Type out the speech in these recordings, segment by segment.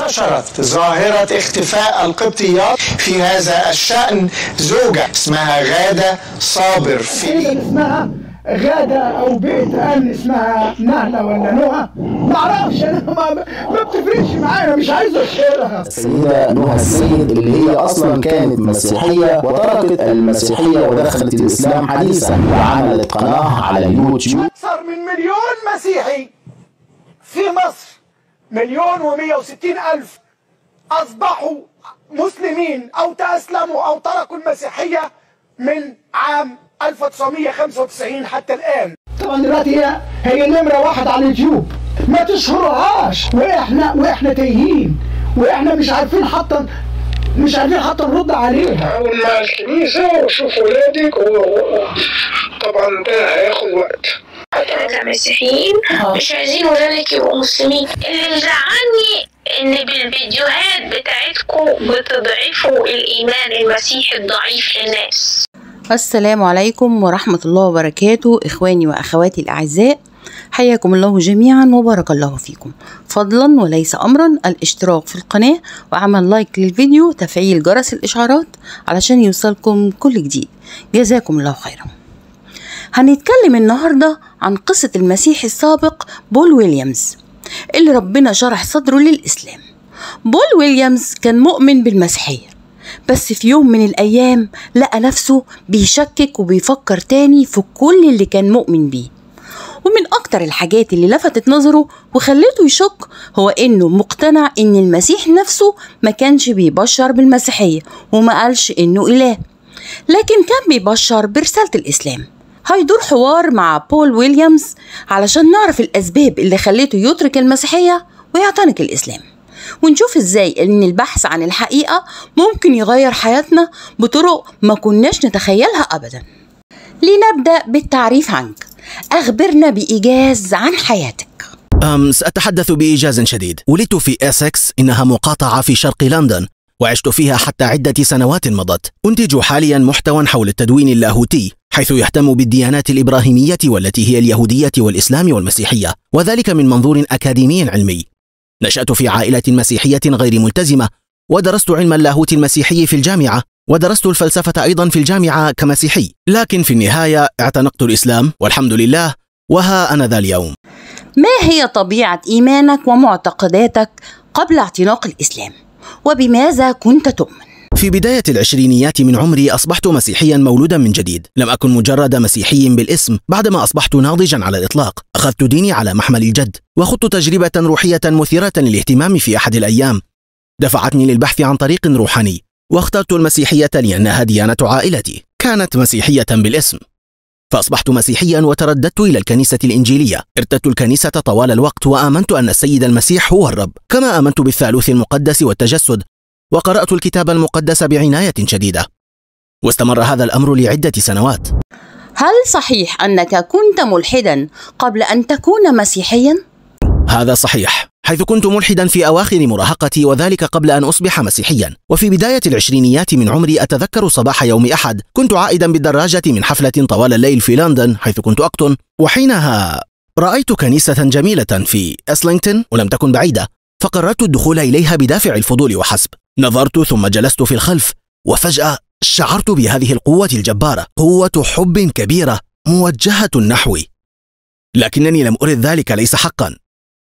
انتشرت ظاهرة اختفاء القبطيات في هذا الشأن زوجة اسمها غادة صابر في اسمها غادة أو بيت أمن اسمها نهلة ولا نهى معرفش أنا ما, ما بتفرقش معايا مش عايز أشيرها السيدة نهى السيد اللي هي أصلا كانت مسيحية وتركت المسيحية ودخلت الإسلام حديثا وعملت قناة على اليوتيوب أكثر من مليون مسيحي في مصر مليون ومية وستين ألف أصبحوا مسلمين أو تأسلموا أو تركوا المسيحية من عام 1995 حتى الآن طبعا دلوقتي هي هي نمرة واحد على اليوتيوب ما تشهرهاش وإحنا وإحنا تايهين وإحنا مش عارفين حتى مش عارفين حتى نرد عليها أول مع الكنيسة وشوف ولادك و... طبعا ده هياخد وقت ولادنا كمسيحيين آه. مش عايزين ولادك يبقوا مسلمين اللي مزعلني ان بالفيديوهات بتاعتكم بتضعفوا الايمان المسيحي الضعيف للناس السلام عليكم ورحمة الله وبركاته إخواني وأخواتي الأعزاء حياكم الله جميعا وبارك الله فيكم فضلا وليس أمرا الاشتراك في القناة وعمل لايك للفيديو تفعيل جرس الإشعارات علشان يوصلكم كل جديد جزاكم الله خيرا هنتكلم النهاردة عن قصة المسيح السابق بول ويليامز اللي ربنا شرح صدره للإسلام بول ويليامز كان مؤمن بالمسيحية بس في يوم من الأيام لقى نفسه بيشكك وبيفكر تاني في كل اللي كان مؤمن بيه ومن أكتر الحاجات اللي لفتت نظره وخلته يشك هو إنه مقتنع إن المسيح نفسه ما كانش بيبشر بالمسيحية وما قالش إنه إله لكن كان بيبشر برسالة الإسلام هيدور حوار مع بول ويليامز علشان نعرف الأسباب اللي خليته يترك المسيحية ويعتنق الإسلام ونشوف ازاي ان البحث عن الحقيقة ممكن يغير حياتنا بطرق ما كناش نتخيلها ابدا لنبدأ بالتعريف عنك اخبرنا بإيجاز عن حياتك أم سأتحدث بإيجاز شديد ولدت في إسكس إنها مقاطعة في شرق لندن وعشت فيها حتى عدة سنوات مضت أنتج حاليا محتوى حول التدوين اللاهوتي حيث يهتم بالديانات الإبراهيمية والتي هي اليهودية والإسلام والمسيحية وذلك من منظور أكاديمي علمي نشأت في عائلة مسيحية غير ملتزمة ودرست علم اللاهوت المسيحي في الجامعة ودرست الفلسفة أيضا في الجامعة كمسيحي لكن في النهاية اعتنقت الإسلام والحمد لله وها أنا ذا اليوم ما هي طبيعة إيمانك ومعتقداتك قبل اعتناق الإسلام؟ وبماذا كنت تؤمن؟ في بداية العشرينيات من عمري أصبحت مسيحيا مولودا من جديد لم أكن مجرد مسيحي بالاسم بعدما أصبحت ناضجا على الإطلاق أخذت ديني على محمل الجد وخضت تجربة روحية مثيرة للاهتمام في أحد الأيام دفعتني للبحث عن طريق روحاني واخترت المسيحية لأنها ديانة عائلتي كانت مسيحية بالاسم فأصبحت مسيحيا وترددت إلى الكنيسة الإنجيلية ارتدت الكنيسة طوال الوقت وآمنت أن السيد المسيح هو الرب كما آمنت بالثالوث المقدس والتجسد وقرأت الكتاب المقدس بعناية شديدة واستمر هذا الأمر لعدة سنوات هل صحيح أنك كنت ملحدا قبل أن تكون مسيحيا؟ هذا صحيح حيث كنت ملحدا في أواخر مراهقتي وذلك قبل أن أصبح مسيحيا وفي بداية العشرينيات من عمري أتذكر صباح يوم أحد كنت عائدا بالدراجة من حفلة طوال الليل في لندن حيث كنت أقطن وحينها رأيت كنيسة جميلة في أسلينغتون ولم تكن بعيدة فقررت الدخول إليها بدافع الفضول وحسب نظرت ثم جلست في الخلف وفجأة شعرت بهذه القوة الجبارة قوة حب كبيرة موجهة نحوي لكنني لم أرد ذلك ليس حقا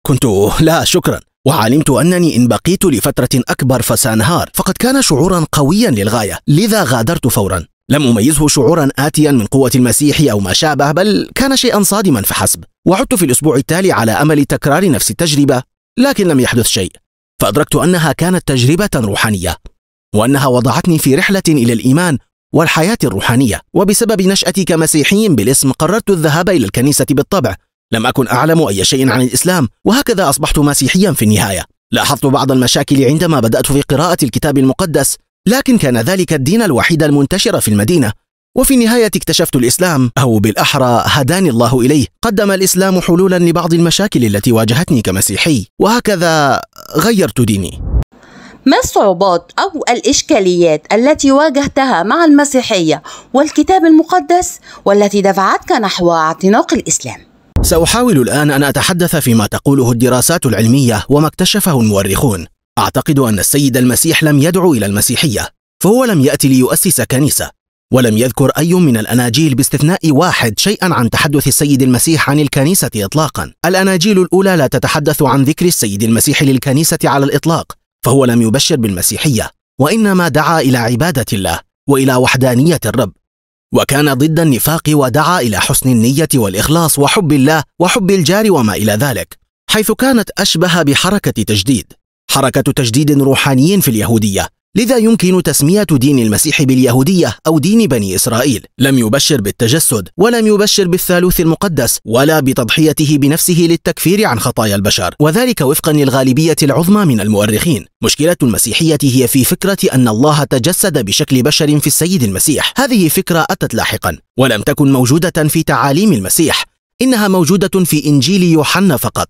كنت لا شكرا وعلمت أنني إن بقيت لفترة أكبر فسأنهار فقد كان شعورا قويا للغاية لذا غادرت فورا لم أميزه شعورا آتيا من قوة المسيح أو ما شابه بل كان شيئا صادما فحسب وعدت في الأسبوع التالي على أمل تكرار نفس التجربة لكن لم يحدث شيء فأدركت أنها كانت تجربة روحانية وأنها وضعتني في رحلة إلى الإيمان والحياة الروحانية وبسبب نشأتي كمسيحي بالاسم قررت الذهاب إلى الكنيسة بالطبع لم أكن أعلم أي شيء عن الإسلام وهكذا أصبحت مسيحيا في النهاية لاحظت بعض المشاكل عندما بدأت في قراءة الكتاب المقدس لكن كان ذلك الدين الوحيد المنتشر في المدينة وفي النهاية اكتشفت الإسلام أو بالأحرى هداني الله إليه قدم الإسلام حلولا لبعض المشاكل التي واجهتني كمسيحي وهكذا غيرت ديني ما الصعوبات أو الإشكاليات التي واجهتها مع المسيحية والكتاب المقدس والتي دفعتك نحو اعتناق الإسلام؟ سأحاول الآن أن أتحدث فيما تقوله الدراسات العلمية وما اكتشفه المؤرخون. أعتقد أن السيد المسيح لم يدعو إلى المسيحية، فهو لم يأتي ليؤسس كنيسة، ولم يذكر أي من الأناجيل باستثناء واحد شيئا عن تحدث السيد المسيح عن الكنيسة إطلاقا الأناجيل الأولى لا تتحدث عن ذكر السيد المسيح للكنيسة على الإطلاق فهو لم يبشر بالمسيحية وإنما دعا إلى عبادة الله وإلى وحدانية الرب وكان ضد النفاق ودعا إلى حسن النية والإخلاص وحب الله وحب الجار وما إلى ذلك حيث كانت أشبه بحركة تجديد حركة تجديد روحاني في اليهودية لذا يمكن تسمية دين المسيح باليهودية أو دين بني إسرائيل لم يبشر بالتجسد ولم يبشر بالثالوث المقدس ولا بتضحيته بنفسه للتكفير عن خطايا البشر وذلك وفقا للغالبية العظمى من المؤرخين مشكلة المسيحية هي في فكرة أن الله تجسد بشكل بشر في السيد المسيح هذه فكرة أتت لاحقا ولم تكن موجودة في تعاليم المسيح إنها موجودة في إنجيل يوحنا فقط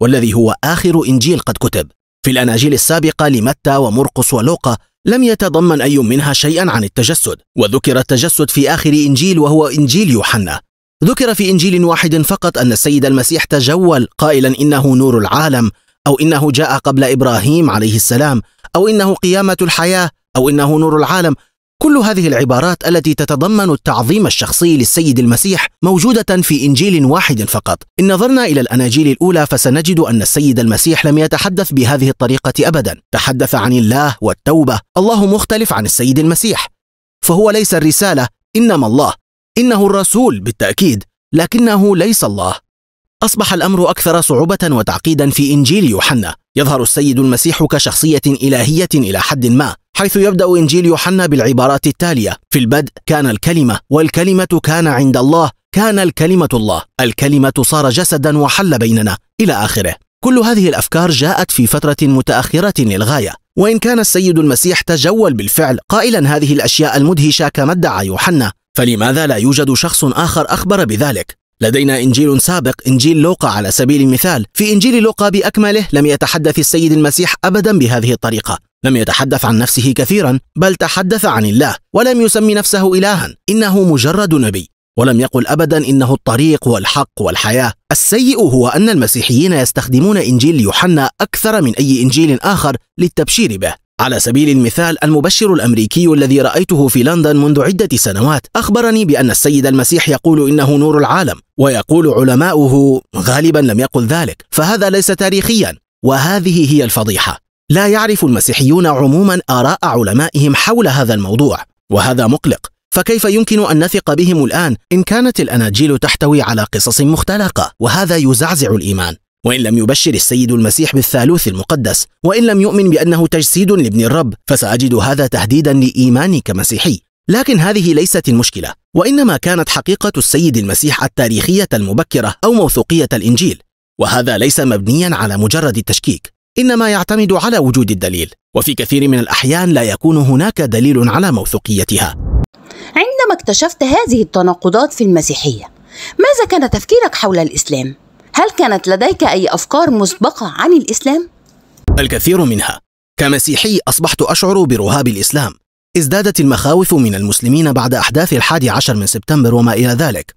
والذي هو آخر إنجيل قد كتب في الأناجيل السابقة لمتى ومرقس ولوقا لم يتضمن أي منها شيئا عن التجسد وذكر التجسد في آخر إنجيل وهو إنجيل يوحنا ذكر في إنجيل واحد فقط أن السيد المسيح تجول قائلا إنه نور العالم أو إنه جاء قبل إبراهيم عليه السلام أو إنه قيامة الحياة أو إنه نور العالم كل هذه العبارات التي تتضمن التعظيم الشخصي للسيد المسيح موجودة في إنجيل واحد فقط. إن نظرنا إلى الأناجيل الأولى فسنجد أن السيد المسيح لم يتحدث بهذه الطريقة أبدا، تحدث عن الله والتوبة، الله مختلف عن السيد المسيح. فهو ليس الرسالة، إنما الله. إنه الرسول بالتأكيد، لكنه ليس الله. أصبح الأمر أكثر صعوبة وتعقيدا في إنجيل يوحنا. يظهر السيد المسيح كشخصية إلهية إلى حد ما، حيث يبدأ إنجيل يوحنا بالعبارات التالية في البدء كان الكلمة والكلمة كان عند الله كان الكلمة الله الكلمة صار جسدا وحل بيننا إلى آخره كل هذه الأفكار جاءت في فترة متأخرة للغاية وإن كان السيد المسيح تجول بالفعل قائلا هذه الأشياء المدهشة كما ادعى يوحنا فلماذا لا يوجد شخص آخر أخبر بذلك؟ لدينا إنجيل سابق إنجيل لوقا على سبيل المثال في إنجيل لوقا بأكمله لم يتحدث السيد المسيح أبدا بهذه الطريقة لم يتحدث عن نفسه كثيرا بل تحدث عن الله ولم يسمي نفسه إلها إنه مجرد نبي ولم يقل أبدا إنه الطريق والحق والحياة السيء هو أن المسيحيين يستخدمون إنجيل يوحنا أكثر من أي إنجيل آخر للتبشير به على سبيل المثال المبشر الأمريكي الذي رأيته في لندن منذ عدة سنوات أخبرني بأن السيد المسيح يقول إنه نور العالم ويقول علماؤه غالبا لم يقل ذلك فهذا ليس تاريخيا وهذه هي الفضيحة لا يعرف المسيحيون عموما آراء علمائهم حول هذا الموضوع وهذا مقلق فكيف يمكن أن نثق بهم الآن إن كانت الأناجيل تحتوي على قصص مختلقة وهذا يزعزع الإيمان وإن لم يبشر السيد المسيح بالثالوث المقدس وإن لم يؤمن بأنه تجسيد لابن الرب فسأجد هذا تهديدا لإيماني كمسيحي لكن هذه ليست المشكلة وإنما كانت حقيقة السيد المسيح التاريخية المبكرة أو موثوقية الإنجيل وهذا ليس مبنيا على مجرد التشكيك إنما يعتمد على وجود الدليل وفي كثير من الأحيان لا يكون هناك دليل على موثوقيتها عندما اكتشفت هذه التناقضات في المسيحية ماذا كان تفكيرك حول الإسلام؟ هل كانت لديك أي أفكار مسبقة عن الإسلام؟ الكثير منها كمسيحي أصبحت أشعر برهاب الإسلام ازدادت المخاوف من المسلمين بعد أحداث الحادي عشر من سبتمبر وما إلى ذلك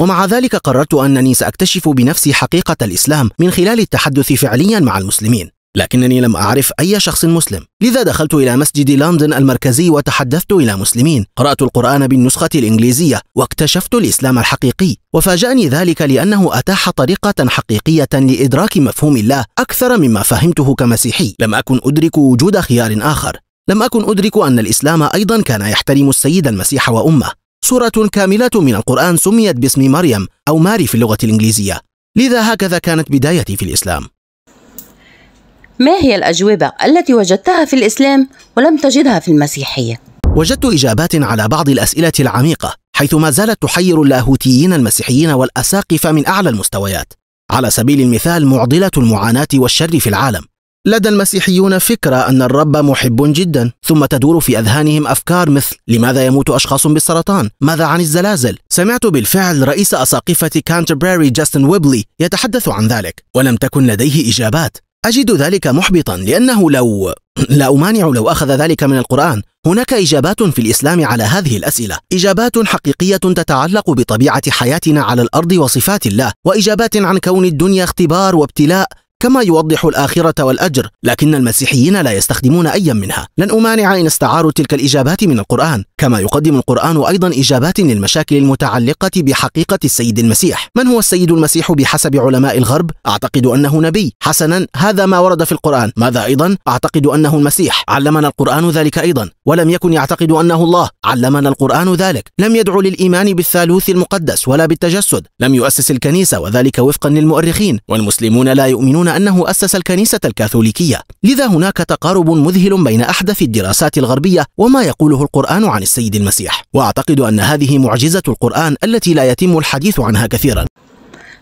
ومع ذلك قررت أنني سأكتشف بنفسي حقيقة الإسلام من خلال التحدث فعليا مع المسلمين لكنني لم أعرف أي شخص مسلم لذا دخلت إلى مسجد لندن المركزي وتحدثت إلى مسلمين قرأت القرآن بالنسخة الإنجليزية واكتشفت الإسلام الحقيقي وفاجأني ذلك لأنه أتاح طريقة حقيقية لإدراك مفهوم الله أكثر مما فهمته كمسيحي لم أكن أدرك وجود خيار آخر لم أكن أدرك أن الإسلام أيضا كان يحترم السيد المسيح وأمه سورة كاملة من القرآن سميت باسم مريم أو ماري في اللغة الإنجليزية لذا هكذا كانت بدايتي في الإسلام ما هي الأجوبة التي وجدتها في الإسلام ولم تجدها في المسيحية؟ وجدت إجابات على بعض الأسئلة العميقة حيث ما زالت تحير اللاهوتيين المسيحيين والأساقفة من أعلى المستويات على سبيل المثال معضلة المعاناة والشر في العالم لدى المسيحيون فكرة أن الرب محب جدا ثم تدور في أذهانهم أفكار مثل لماذا يموت أشخاص بالسرطان؟ ماذا عن الزلازل؟ سمعت بالفعل رئيس أساقفة كانتربري جاستن ويبلي يتحدث عن ذلك ولم تكن لديه إجابات أجد ذلك محبطا لأنه لو لا أمانع لو أخذ ذلك من القرآن هناك إجابات في الإسلام على هذه الأسئلة إجابات حقيقية تتعلق بطبيعة حياتنا على الأرض وصفات الله وإجابات عن كون الدنيا اختبار وابتلاء كما يوضح الآخرة والأجر لكن المسيحيين لا يستخدمون أي منها لن أمانع إن استعاروا تلك الإجابات من القرآن كما يقدم القرآن أيضا إجابات للمشاكل المتعلقة بحقيقة السيد المسيح من هو السيد المسيح بحسب علماء الغرب؟ أعتقد أنه نبي حسنا هذا ما ورد في القرآن ماذا أيضا؟ أعتقد أنه المسيح علمنا القرآن ذلك أيضا ولم يكن يعتقد أنه الله علمنا القرآن ذلك لم يدعو للإيمان بالثالوث المقدس ولا بالتجسد لم يؤسس الكنيسة وذلك وفقا للمؤرخين والمسلمون لا يؤمنون أنه أسس الكنيسة الكاثوليكية لذا هناك تقارب مذهل بين أحدث الدراسات الغربية وما يقوله القرآن عن السيد المسيح وأعتقد أن هذه معجزة القرآن التي لا يتم الحديث عنها كثيرا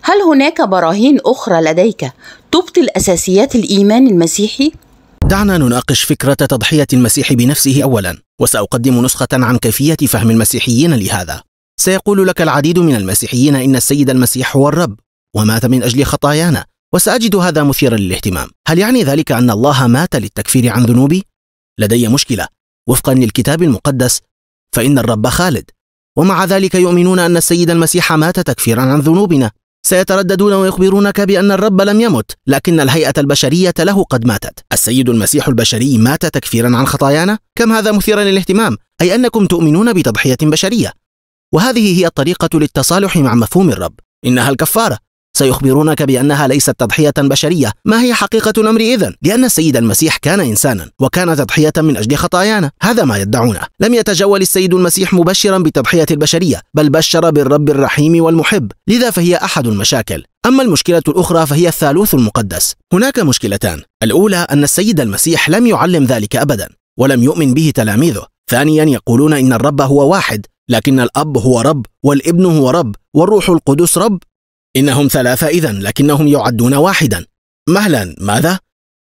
هل هناك براهين أخرى لديك تبطل أساسيات الإيمان المسيحي؟ دعنا نناقش فكرة تضحية المسيح بنفسه أولا وسأقدم نسخة عن كيفية فهم المسيحيين لهذا سيقول لك العديد من المسيحيين إن السيد المسيح هو الرب ومات من أجل خطايانا وسأجد هذا مثيرا للاهتمام هل يعني ذلك أن الله مات للتكفير عن ذنوبي؟ لدي مشكلة وفقا للكتاب المقدس فإن الرب خالد ومع ذلك يؤمنون أن السيد المسيح مات تكفيرا عن ذنوبنا سيترددون ويخبرونك بأن الرب لم يمت لكن الهيئة البشرية له قد ماتت السيد المسيح البشري مات تكفيرا عن خطايانا كم هذا مثيرا للاهتمام أي أنكم تؤمنون بتضحية بشرية وهذه هي الطريقة للتصالح مع مفهوم الرب إنها الكفارة سيخبرونك بأنها ليست تضحية بشرية ما هي حقيقة الأمر إذن؟ لأن السيد المسيح كان إنسانا وكان تضحية من أجل خطايانا هذا ما يدعونه لم يتجول السيد المسيح مبشرا بتضحية البشرية بل بشر بالرب الرحيم والمحب لذا فهي أحد المشاكل أما المشكلة الأخرى فهي الثالوث المقدس هناك مشكلتان الأولى أن السيد المسيح لم يعلم ذلك أبدا ولم يؤمن به تلاميذه ثانيا يقولون إن الرب هو واحد لكن الأب هو رب والابن هو رب والروح القدس رب إنهم ثلاثة إذا لكنهم يعدون واحدا مهلا ماذا؟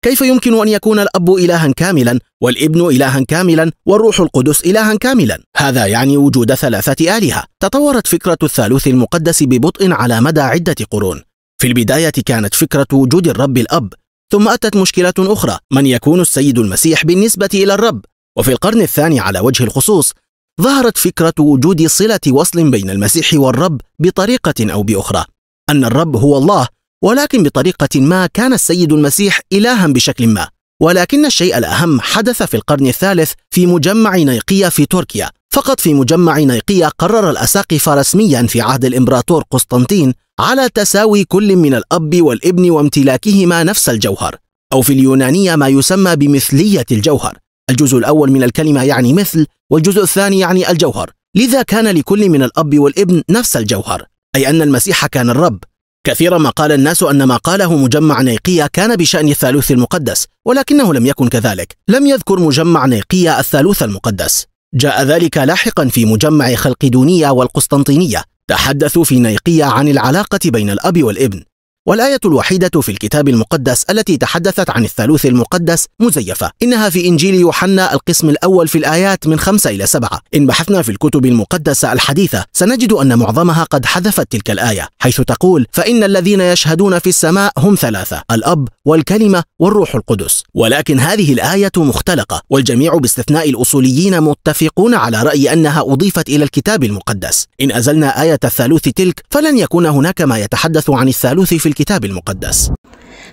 كيف يمكن أن يكون الأب إلها كاملا والابن إلها كاملا والروح القدس إلها كاملا؟ هذا يعني وجود ثلاثة آلهة تطورت فكرة الثالوث المقدس ببطء على مدى عدة قرون في البداية كانت فكرة وجود الرب الأب ثم أتت مشكلة أخرى من يكون السيد المسيح بالنسبة إلى الرب وفي القرن الثاني على وجه الخصوص ظهرت فكرة وجود صلة وصل بين المسيح والرب بطريقة أو بأخرى أن الرب هو الله ولكن بطريقة ما كان السيد المسيح إلها بشكل ما ولكن الشيء الأهم حدث في القرن الثالث في مجمع نيقية في تركيا فقط في مجمع نيقية قرر الأساقفة رسميا في عهد الإمبراطور قسطنطين على تساوي كل من الأب والابن وامتلاكهما نفس الجوهر أو في اليونانية ما يسمى بمثلية الجوهر الجزء الأول من الكلمة يعني مثل والجزء الثاني يعني الجوهر لذا كان لكل من الأب والابن نفس الجوهر أي أن المسيح كان الرب كثيرا ما قال الناس أن ما قاله مجمع نيقية كان بشأن الثالوث المقدس ولكنه لم يكن كذلك لم يذكر مجمع نيقية الثالوث المقدس جاء ذلك لاحقا في مجمع خلقدونية والقسطنطينية تحدثوا في نيقية عن العلاقة بين الأب والابن والآية الوحيدة في الكتاب المقدس التي تحدثت عن الثالوث المقدس مزيفة إنها في إنجيل يوحنا القسم الأول في الآيات من خمسة إلى سبعة إن بحثنا في الكتب المقدسة الحديثة سنجد أن معظمها قد حذفت تلك الآية حيث تقول فإن الذين يشهدون في السماء هم ثلاثة الأب والكلمة والروح القدس ولكن هذه الآية مختلقة والجميع باستثناء الأصوليين متفقون على رأي أنها أضيفت إلى الكتاب المقدس إن أزلنا آية الثالوث تلك فلن يكون هناك ما يتحدث عن الثالوث في الكتاب الكتاب المقدس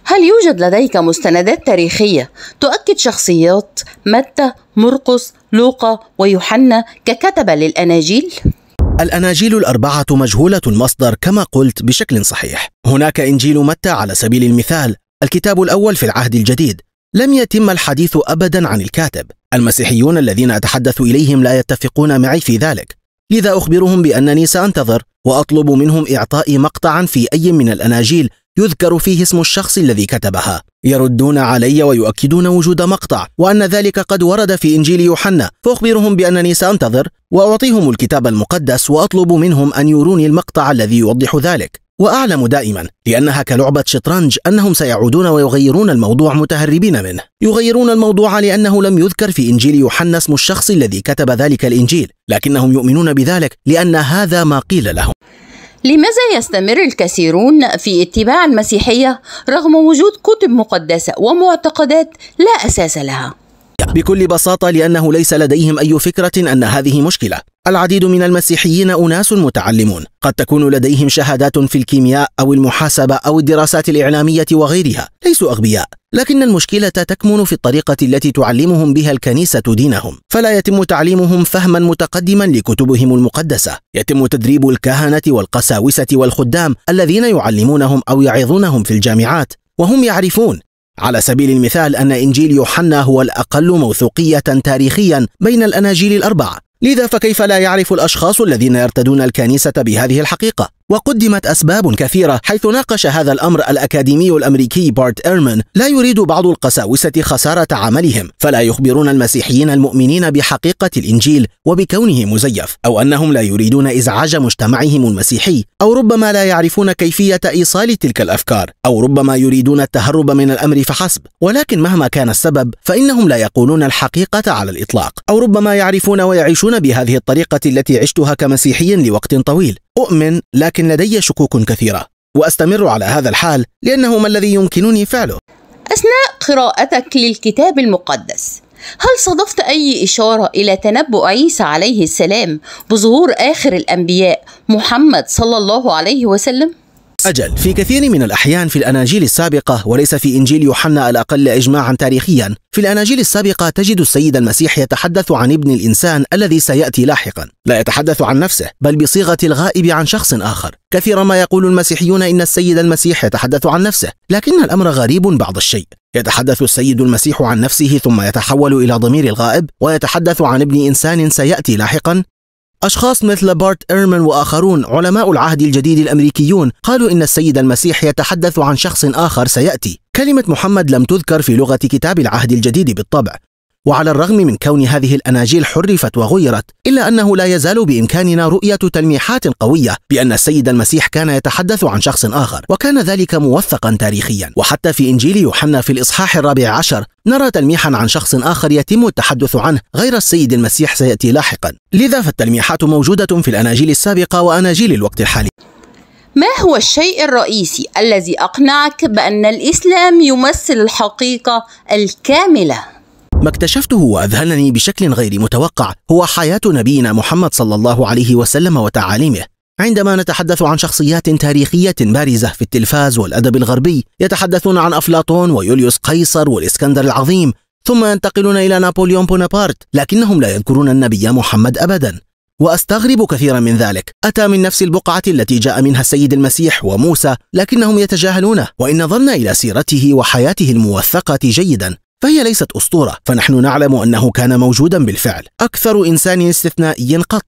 هل يوجد لديك مستندات تاريخية تؤكد شخصيات متى، مرقس، لوقا ويوحنا ككتبة للأناجيل؟ الأناجيل الأربعة مجهولة المصدر كما قلت بشكل صحيح. هناك إنجيل متى على سبيل المثال، الكتاب الأول في العهد الجديد، لم يتم الحديث أبدا عن الكاتب. المسيحيون الذين أتحدث إليهم لا يتفقون معي في ذلك. لذا أخبرهم بأنني سأنتظر وأطلب منهم إعطائي مقطعا في أي من الأناجيل يذكر فيه اسم الشخص الذي كتبها يردون علي ويؤكدون وجود مقطع وأن ذلك قد ورد في إنجيل يوحنا فأخبرهم بأنني سأنتظر وأعطيهم الكتاب المقدس وأطلب منهم أن يروني المقطع الذي يوضح ذلك وأعلم دائما لأنها كلعبة شطرنج أنهم سيعودون ويغيرون الموضوع متهربين منه يغيرون الموضوع لأنه لم يذكر في إنجيل يوحنا اسم الشخص الذي كتب ذلك الإنجيل لكنهم يؤمنون بذلك لأن هذا ما قيل لهم لماذا يستمر الكثيرون في اتباع المسيحية رغم وجود كتب مقدسة ومعتقدات لا أساس لها؟ بكل بساطة لأنه ليس لديهم أي فكرة أن هذه مشكلة العديد من المسيحيين أناس متعلمون قد تكون لديهم شهادات في الكيمياء أو المحاسبة أو الدراسات الإعلامية وغيرها ليسوا أغبياء لكن المشكلة تكمن في الطريقة التي تعلمهم بها الكنيسة دينهم فلا يتم تعليمهم فهما متقدما لكتبهم المقدسة يتم تدريب الكهنة والقساوسة والخدام الذين يعلمونهم أو يعظونهم في الجامعات وهم يعرفون على سبيل المثال أن إنجيل يوحنا هو الأقل موثوقية تاريخيا بين الأناجيل الأربعة لذا فكيف لا يعرف الأشخاص الذين يرتدون الكنيسة بهذه الحقيقة وقدمت أسباب كثيرة حيث ناقش هذا الأمر الأكاديمي الأمريكي بارت إيرمان لا يريد بعض القساوسة خسارة عملهم فلا يخبرون المسيحيين المؤمنين بحقيقة الإنجيل وبكونه مزيف أو أنهم لا يريدون إزعاج مجتمعهم المسيحي أو ربما لا يعرفون كيفية إيصال تلك الأفكار أو ربما يريدون التهرب من الأمر فحسب ولكن مهما كان السبب فإنهم لا يقولون الحقيقة على الإطلاق أو ربما يعرفون ويعيشون بهذه الطريقة التي عشتها كمسيحي لوقت طويل أؤمن لكن لدي شكوك كثيرة وأستمر على هذا الحال لأنه ما الذي يمكنني فعله أثناء قراءتك للكتاب المقدس هل صادفت أي إشارة إلى تنبؤ عيسى عليه السلام بظهور آخر الأنبياء محمد صلى الله عليه وسلم؟ أجل في كثير من الأحيان في الأناجيل السابقة وليس في إنجيل يوحنا الأقل إجماعا تاريخيا في الأناجيل السابقة تجد السيد المسيح يتحدث عن ابن الإنسان الذي سيأتي لاحقا لا يتحدث عن نفسه بل بصيغة الغائب عن شخص آخر كثيرا ما يقول المسيحيون إن السيد المسيح يتحدث عن نفسه لكن الأمر غريب بعض الشيء يتحدث السيد المسيح عن نفسه ثم يتحول إلى ضمير الغائب ويتحدث عن ابن إنسان سيأتي لاحقا أشخاص مثل بارت إيرمان وآخرون علماء العهد الجديد الأمريكيون قالوا إن السيد المسيح يتحدث عن شخص آخر سيأتي كلمة محمد لم تذكر في لغة كتاب العهد الجديد بالطبع وعلى الرغم من كون هذه الأناجيل حرفت وغيرت إلا أنه لا يزال بإمكاننا رؤية تلميحات قوية بأن السيد المسيح كان يتحدث عن شخص آخر وكان ذلك موثقا تاريخيا وحتى في إنجيل يوحنا في الإصحاح الرابع عشر نرى تلميحا عن شخص آخر يتم التحدث عنه غير السيد المسيح سيأتي لاحقا لذا فالتلميحات موجودة في الأناجيل السابقة وأناجيل الوقت الحالي ما هو الشيء الرئيسي الذي أقنعك بأن الإسلام يمثل الحقيقة الكاملة؟ ما اكتشفته وأذهلني بشكل غير متوقع هو حياة نبينا محمد صلى الله عليه وسلم وتعاليمه عندما نتحدث عن شخصيات تاريخية بارزة في التلفاز والأدب الغربي يتحدثون عن أفلاطون ويوليوس قيصر والإسكندر العظيم ثم ينتقلون إلى نابليون بونابرت لكنهم لا يذكرون النبي محمد أبدا واستغرب كثيرا من ذلك اتى من نفس البقعه التي جاء منها السيد المسيح وموسى لكنهم يتجاهلونه وان نظرنا الى سيرته وحياته الموثقه جيدا فهي ليست أسطورة فنحن نعلم أنه كان موجودا بالفعل أكثر إنسان استثنائي قط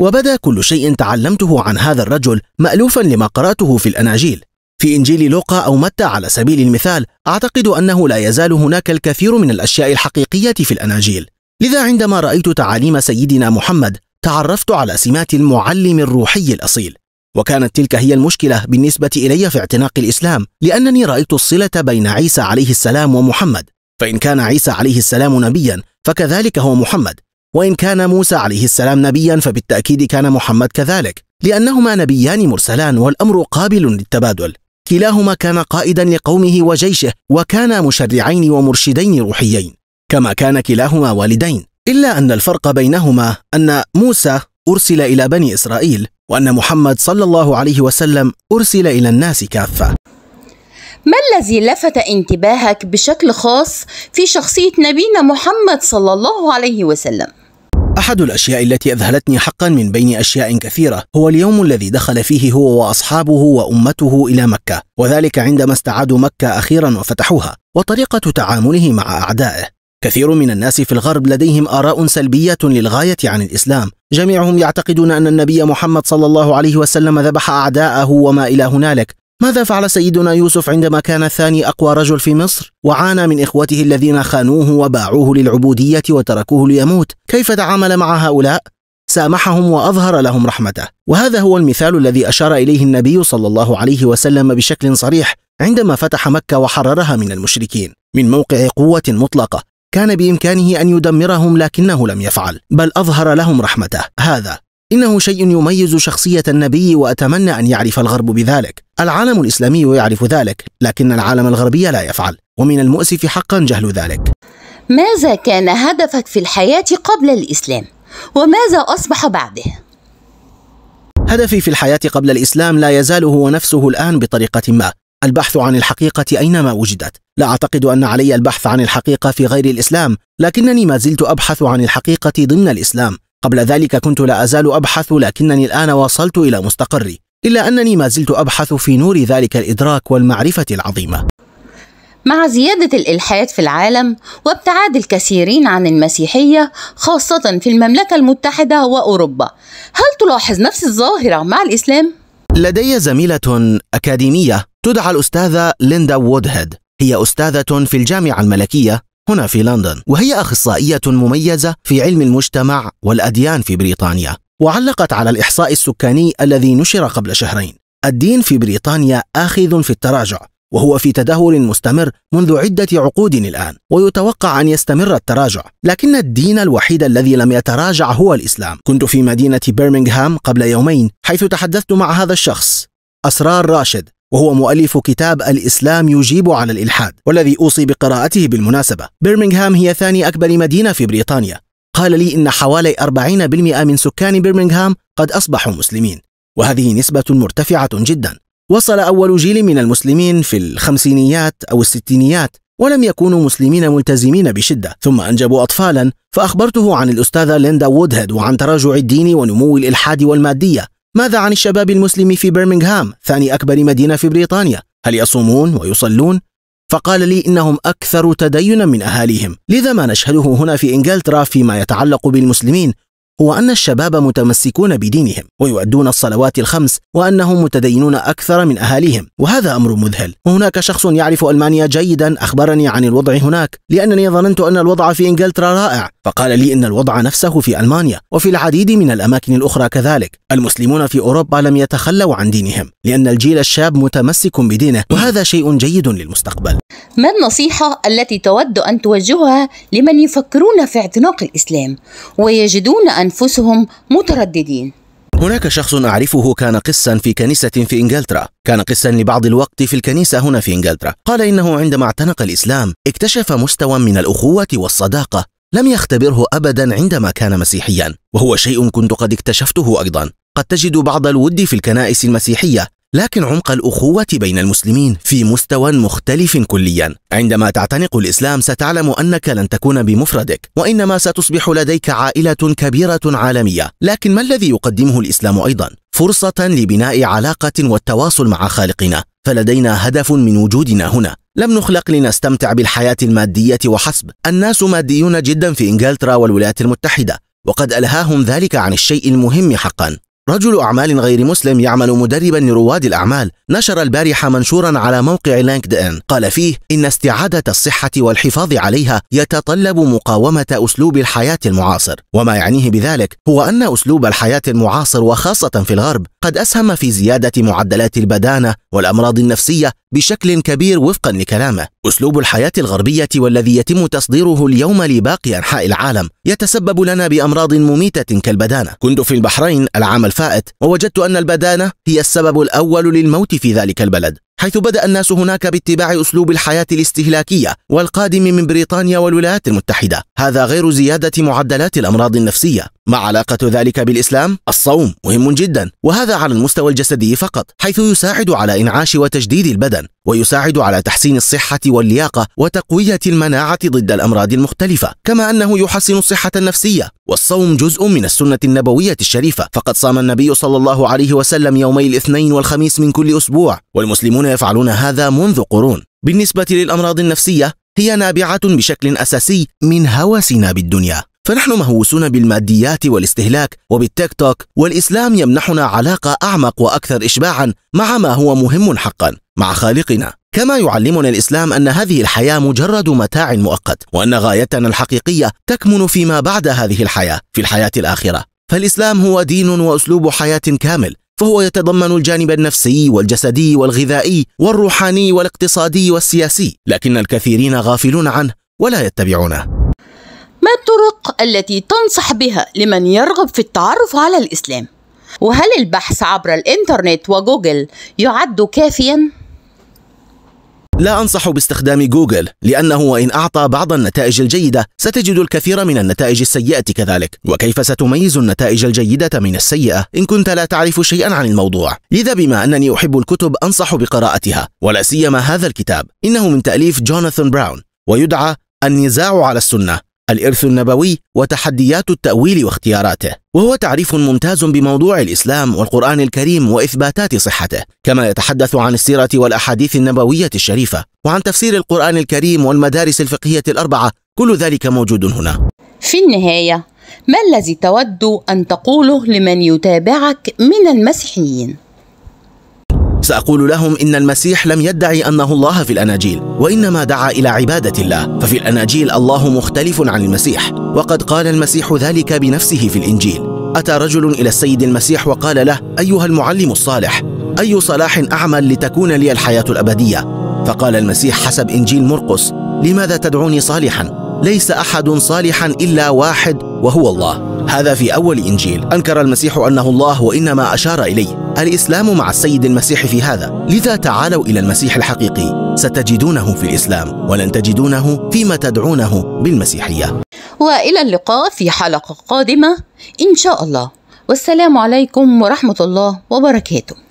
وبدا كل شيء تعلمته عن هذا الرجل مألوفا لما قرأته في الأناجيل في إنجيل لوقا أو متى على سبيل المثال أعتقد أنه لا يزال هناك الكثير من الأشياء الحقيقية في الأناجيل لذا عندما رأيت تعاليم سيدنا محمد تعرفت على سمات المعلم الروحي الأصيل وكانت تلك هي المشكلة بالنسبة إلي في اعتناق الإسلام لأنني رأيت الصلة بين عيسى عليه السلام ومحمد فإن كان عيسى عليه السلام نبيا فكذلك هو محمد وإن كان موسى عليه السلام نبيا فبالتأكيد كان محمد كذلك لأنهما نبيان مرسلان والأمر قابل للتبادل كلاهما كان قائدا لقومه وجيشه وكانا مشرعين ومرشدين روحيين كما كان كلاهما والدين إلا أن الفرق بينهما أن موسى أرسل إلى بني إسرائيل وأن محمد صلى الله عليه وسلم أرسل إلى الناس كافة ما الذي لفت انتباهك بشكل خاص في شخصية نبينا محمد صلى الله عليه وسلم؟ أحد الأشياء التي أذهلتني حقا من بين أشياء كثيرة هو اليوم الذي دخل فيه هو وأصحابه وأمته إلى مكة وذلك عندما استعادوا مكة أخيرا وفتحوها وطريقة تعامله مع أعدائه كثير من الناس في الغرب لديهم آراء سلبية للغاية عن الإسلام جميعهم يعتقدون أن النبي محمد صلى الله عليه وسلم ذبح أعداءه وما إلى هنالك ماذا فعل سيدنا يوسف عندما كان ثاني أقوى رجل في مصر وعانى من إخوته الذين خانوه وباعوه للعبودية وتركوه ليموت كيف تعامل مع هؤلاء؟ سامحهم وأظهر لهم رحمته وهذا هو المثال الذي أشار إليه النبي صلى الله عليه وسلم بشكل صريح عندما فتح مكة وحررها من المشركين من موقع قوة مطلقة كان بإمكانه أن يدمرهم لكنه لم يفعل بل أظهر لهم رحمته هذا إنه شيء يميز شخصية النبي وأتمنى أن يعرف الغرب بذلك العالم الإسلامي يعرف ذلك لكن العالم الغربي لا يفعل ومن المؤسف حقا جهل ذلك ماذا كان هدفك في الحياة قبل الإسلام؟ وماذا أصبح بعده؟ هدفي في الحياة قبل الإسلام لا يزال هو نفسه الآن بطريقة ما البحث عن الحقيقة أينما وجدت لا أعتقد أن علي البحث عن الحقيقة في غير الإسلام لكنني ما زلت أبحث عن الحقيقة ضمن الإسلام قبل ذلك كنت لا أزال أبحث لكنني الآن وصلت إلى مستقري إلا أنني ما زلت أبحث في نور ذلك الإدراك والمعرفة العظيمة مع زيادة الإلحاد في العالم وابتعاد الكثيرين عن المسيحية خاصة في المملكة المتحدة وأوروبا هل تلاحظ نفس الظاهرة مع الإسلام؟ لدي زميلة أكاديمية تدعى الأستاذة ليندا وودهيد هي أستاذة في الجامعة الملكية هنا في لندن وهي أخصائية مميزة في علم المجتمع والأديان في بريطانيا وعلقت على الإحصاء السكاني الذي نشر قبل شهرين الدين في بريطانيا آخذ في التراجع وهو في تدهور مستمر منذ عدة عقود الآن ويتوقع أن يستمر التراجع لكن الدين الوحيد الذي لم يتراجع هو الإسلام كنت في مدينة بيرمنغهام قبل يومين حيث تحدثت مع هذا الشخص أسرار راشد وهو مؤلف كتاب الإسلام يجيب على الإلحاد والذي أوصي بقراءته بالمناسبة برمنغهام هي ثاني أكبر مدينة في بريطانيا قال لي إن حوالي 40% من سكان برمنغهام قد أصبحوا مسلمين وهذه نسبة مرتفعة جدا وصل أول جيل من المسلمين في الخمسينيات أو الستينيات ولم يكونوا مسلمين ملتزمين بشدة ثم أنجبوا أطفالا فأخبرته عن الأستاذة ليندا وودهيد وعن تراجع الدين ونمو الإلحاد والمادية ماذا عن الشباب المسلم في برمنغهام ثاني أكبر مدينة في بريطانيا؟ هل يصومون ويصلون؟ فقال لي إنهم أكثر تدينا من أهاليهم لذا ما نشهده هنا في إنجلترا فيما يتعلق بالمسلمين هو أن الشباب متمسكون بدينهم ويؤدون الصلوات الخمس وأنهم متدينون أكثر من أهاليهم وهذا أمر مذهل وهناك شخص يعرف ألمانيا جيدا أخبرني عن الوضع هناك لأنني ظننت أن الوضع في إنجلترا رائع فقال لي إن الوضع نفسه في ألمانيا وفي العديد من الأماكن الأخرى كذلك المسلمون في أوروبا لم يتخلوا عن دينهم لأن الجيل الشاب متمسك بدينه وهذا شيء جيد للمستقبل ما النصيحة التي تود أن توجهها لمن يفكرون في اعتناق الإسلام ويجدون أن أنفسهم مترددين هناك شخص أعرفه كان قسا في كنيسة في إنجلترا كان قسا لبعض الوقت في الكنيسة هنا في إنجلترا قال إنه عندما اعتنق الإسلام اكتشف مستوى من الأخوة والصداقة لم يختبره أبدا عندما كان مسيحيا وهو شيء كنت قد اكتشفته أيضا قد تجد بعض الود في الكنائس المسيحية لكن عمق الأخوة بين المسلمين في مستوى مختلف كليا عندما تعتنق الإسلام ستعلم أنك لن تكون بمفردك وإنما ستصبح لديك عائلة كبيرة عالمية لكن ما الذي يقدمه الإسلام أيضا؟ فرصة لبناء علاقة والتواصل مع خالقنا فلدينا هدف من وجودنا هنا لم نخلق لنستمتع بالحياة المادية وحسب الناس ماديون جدا في إنجلترا والولايات المتحدة وقد ألهاهم ذلك عن الشيء المهم حقا رجل أعمال غير مسلم يعمل مدربا لرواد الأعمال نشر البارحة منشورا على موقع لينكد إن قال فيه إن استعادة الصحة والحفاظ عليها يتطلب مقاومة أسلوب الحياة المعاصر وما يعنيه بذلك هو أن أسلوب الحياة المعاصر وخاصة في الغرب قد أسهم في زيادة معدلات البدانة والأمراض النفسية بشكل كبير وفقا لكلامه أسلوب الحياة الغربية والذي يتم تصديره اليوم لباقي أنحاء العالم يتسبب لنا بأمراض مميتة كالبدانة كنت في البحرين العام الفائت ووجدت أن البدانة هي السبب الأول للموت في ذلك البلد حيث بدأ الناس هناك باتباع أسلوب الحياة الاستهلاكية والقادم من بريطانيا والولايات المتحدة هذا غير زيادة معدلات الأمراض النفسية ما علاقة ذلك بالإسلام؟ الصوم مهم جدا وهذا على المستوى الجسدي فقط حيث يساعد على إنعاش وتجديد البدن ويساعد على تحسين الصحة واللياقة وتقوية المناعة ضد الأمراض المختلفة كما أنه يحسن الصحة النفسية والصوم جزء من السنة النبوية الشريفة فقد صام النبي صلى الله عليه وسلم يومي الاثنين والخميس من كل أسبوع والمسلمون يفعلون هذا منذ قرون بالنسبة للأمراض النفسية هي نابعة بشكل أساسي من هوسنا بالدنيا فنحن مهووسون بالماديات والاستهلاك وبالتيك توك والإسلام يمنحنا علاقة أعمق وأكثر إشباعا مع ما هو مهم حقا مع خالقنا كما يعلمنا الإسلام أن هذه الحياة مجرد متاع مؤقت وأن غايتنا الحقيقية تكمن فيما بعد هذه الحياة في الحياة الآخرة فالإسلام هو دين وأسلوب حياة كامل فهو يتضمن الجانب النفسي والجسدي والغذائي والروحاني والاقتصادي والسياسي لكن الكثيرين غافلون عنه ولا يتبعونه ما الطرق التي تنصح بها لمن يرغب في التعرف على الاسلام وهل البحث عبر الانترنت وجوجل يعد كافيا لا أنصح باستخدام جوجل لأنه وإن أعطى بعض النتائج الجيدة ستجد الكثير من النتائج السيئة كذلك وكيف ستميز النتائج الجيدة من السيئة إن كنت لا تعرف شيئا عن الموضوع لذا بما أنني أحب الكتب أنصح بقراءتها ولا سيما هذا الكتاب إنه من تأليف جوناثان براون ويدعى النزاع على السنة الإرث النبوي وتحديات التأويل واختياراته وهو تعريف ممتاز بموضوع الإسلام والقرآن الكريم وإثباتات صحته كما يتحدث عن السيرة والأحاديث النبوية الشريفة وعن تفسير القرآن الكريم والمدارس الفقهية الأربعة كل ذلك موجود هنا في النهاية ما الذي تود أن تقوله لمن يتابعك من المسيحيين؟ سأقول لهم إن المسيح لم يدعي أنه الله في الأناجيل وإنما دعا إلى عبادة الله ففي الأناجيل الله مختلف عن المسيح وقد قال المسيح ذلك بنفسه في الإنجيل أتى رجل إلى السيد المسيح وقال له أيها المعلم الصالح أي صلاح أعمل لتكون لي الحياة الأبدية فقال المسيح حسب إنجيل مرقس لماذا تدعوني صالحا ليس أحد صالحا إلا واحد وهو الله هذا في أول إنجيل أنكر المسيح أنه الله وإنما أشار إليه الإسلام مع السيد المسيح في هذا لذا تعالوا إلى المسيح الحقيقي ستجدونه في الإسلام ولن تجدونه فيما تدعونه بالمسيحية وإلى اللقاء في حلقة قادمة إن شاء الله والسلام عليكم ورحمة الله وبركاته